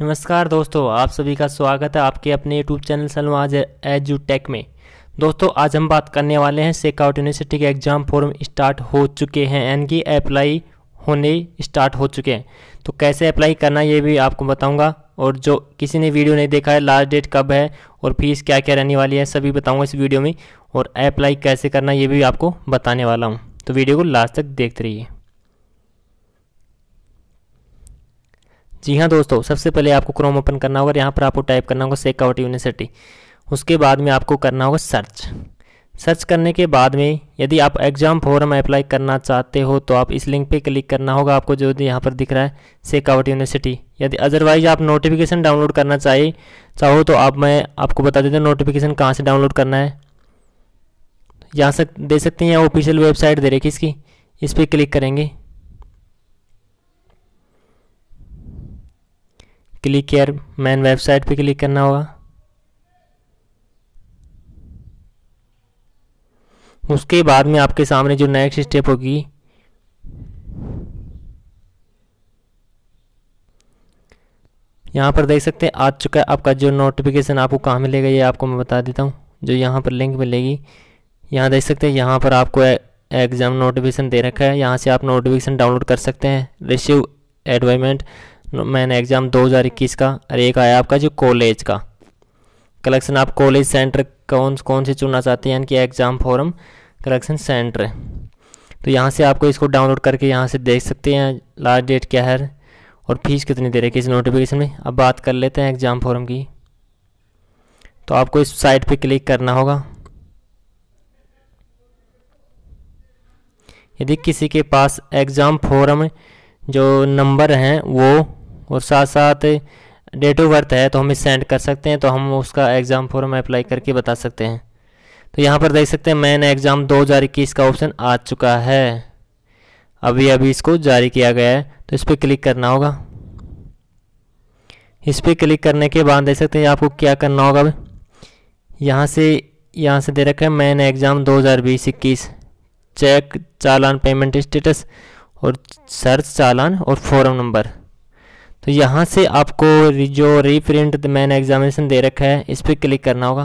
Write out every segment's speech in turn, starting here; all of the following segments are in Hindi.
नमस्कार दोस्तों आप सभी का स्वागत है आपके अपने यूट्यूब चैनल सलमाज एजू टेक में दोस्तों आज हम बात करने वाले हैं सेकआउट यूनिवर्सिटी के एग्ज़ाम फॉर्म स्टार्ट हो चुके हैं यानी कि अप्लाई होने स्टार्ट हो चुके हैं तो कैसे अप्लाई करना ये भी आपको बताऊंगा और जो किसी ने वीडियो नहीं देखा है लास्ट डेट कब है और फीस क्या क्या रहने वाली है सभी बताऊँगा इस वीडियो में और अप्लाई कैसे करना ये भी आपको बताने वाला हूँ तो वीडियो को लास्ट तक देखते रहिए जी हाँ दोस्तों सबसे पहले आपको क्रोम ओपन करना होगा यहाँ पर आपको टाइप करना होगा सेकआउट यूनिवर्सिटी उसके बाद में आपको करना होगा सर्च सर्च करने के बाद में यदि आप एग्ज़ाम फॉर्म अप्लाई करना चाहते हो तो आप इस लिंक पे क्लिक करना होगा आपको जो यहाँ पर दिख रहा है सेकावट यूनिवर्सिटी यदि अदरवाइज आप नोटिफिकेशन डाउनलोड करना चाहिए चाहो तो आप मैं आपको बता देता हूँ नोटिफिकेशन कहाँ से डाउनलोड करना है यहाँ सक दे सकते हैं ऑफिशियल वेबसाइट दे रखी इसकी इस पर क्लिक करेंगे क्लिक हेयर मैन वेबसाइट पे क्लिक करना होगा उसके बाद में आपके सामने जो नेक्स्ट स्टेप होगी यहाँ पर देख सकते हैं आ चुका है आपका जो नोटिफिकेशन आपको कहाँ मिलेगा ये आपको मैं बता देता हूँ जो यहाँ पर लिंक मिलेगी यहाँ देख सकते हैं यहाँ पर आपको एग्ज़ाम नोटिफिकेशन दे रखा है यहाँ से आप नोटिफिकेशन डाउनलोड कर सकते हैं रिसीव एडवाइमेंट मैंने एग्ज़ाम 2021 का और एक आया आपका जो कॉलेज का कलेक्शन आप कॉलेज सेंटर कौन कौन से चुनना चाहते हैं यानी कि एग्ज़ाम फॉरम कलेक्शन सेंटर तो यहाँ से आपको इसको डाउनलोड करके यहाँ से देख सकते हैं लास्ट डेट क्या है और फीस कितनी दे रही है इस नोटिफिकेशन में अब बात कर लेते हैं एग्ज़ाम फॉरम की तो आपको इस साइट पे क्लिक करना होगा यदि किसी के पास एग्ज़ाम फॉरम जो नंबर हैं वो और साथ साथ डेट ऑफ बर्थ है तो हम इसे सेंड कर सकते हैं तो हम उसका एग्ज़ाम फॉर्म अप्लाई करके बता सकते हैं तो यहाँ पर देख सकते हैं मैंने एग्ज़ाम 2021 का ऑप्शन आ चुका है अभी अभी इसको जारी किया गया है तो इस पर क्लिक करना होगा इस पर क्लिक करने के बाद देख सकते हैं आपको क्या करना होगा यहाँ से यहाँ से दे रखा है मैन एग्जाम बीस इक्कीस चेक चालान पेमेंट स्टेटस और सर्च चालान और फॉर्म नंबर तो यहाँ से आपको जो रीप्रिंट मैंने एग्जामिनेशन दे रखा है इस पर क्लिक करना होगा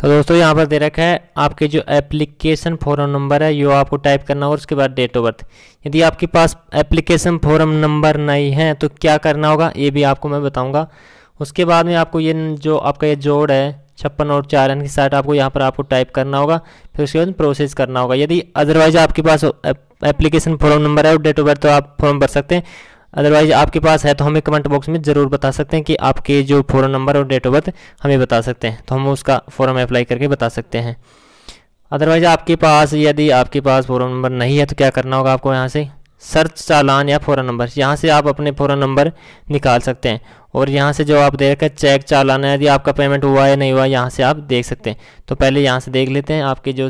तो दोस्तों यहाँ पर दे रखा है आपके जो एप्लीकेशन फॉरम नंबर है यो आपको टाइप करना होगा उसके बाद डेट ऑफ बर्थ यदि आपके पास एप्लीकेशन फॉरम नंबर नहीं है तो क्या करना होगा ये भी आपको मैं बताऊंगा उसके बाद में आपको ये जो आपका ये जोड़ है छप्पन और चार यानी कि साठ आपको यहाँ पर आपको टाइप करना होगा फिर उसके बाद प्रोसेस करना होगा यदि अदरवाइज आपके पास एप्लीकेशन फॉर्म नंबर है और डेट ऑफ बर्थ तो आप फॉर्म भर सकते हैं अदरवाइज आपके पास है तो हमें कमेंट बॉक्स में ज़रूर बता सकते हैं कि आपके जो फॉर्म नंबर और डेट ऑफ बर्थ हमें बता सकते हैं तो हम उसका फॉर्म अप्लाई करके बता सकते हैं अदरवाइज आपके पास यदि आपके पास फॉर्म नंबर नहीं है तो क्या करना होगा आपको यहाँ से सर्च चालान या फ़ौर नंबर यहाँ से आप अपने फ़ौर नंबर निकाल सकते हैं और यहाँ से जो आप देख रहे चेक चालान है यदि आपका पेमेंट हुआ या नहीं हुआ यहाँ से आप देख सकते हैं तो पहले यहाँ से देख लेते हैं आपके जो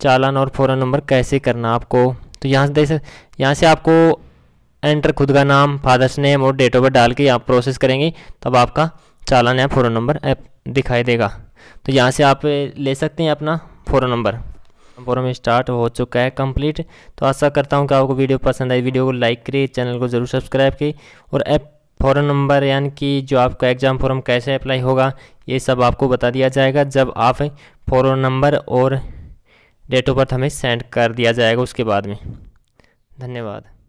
चालान और फ़ौर नंबर कैसे करना आपको तो यहाँ से देख सकते यहाँ से आपको एंटर खुद का नाम फादर्स नेम और डेट ऑफ बर्थ डाल के आप प्रोसेस करेंगे तब आपका चालान या फ़ौर नंबर ऐप दिखाई देगा तो यहाँ से आप ले सकते हैं अपना फ़ौर नंबर फॉरम स्टार्ट हो चुका है कंप्लीट तो आशा करता हूँ कि आपको वीडियो पसंद आई वीडियो को लाइक करिए चैनल को ज़रूर सब्सक्राइब करिए और ऐप फॉरन नंबर यानी कि जो आपका एग्ज़ाम फॉरम कैसे अप्लाई होगा ये सब आपको बता दिया जाएगा जब आप फ़ॉरम नंबर और डेट ऑफ बर्थ हमें सेंड कर दिया जाएगा उसके बाद में धन्यवाद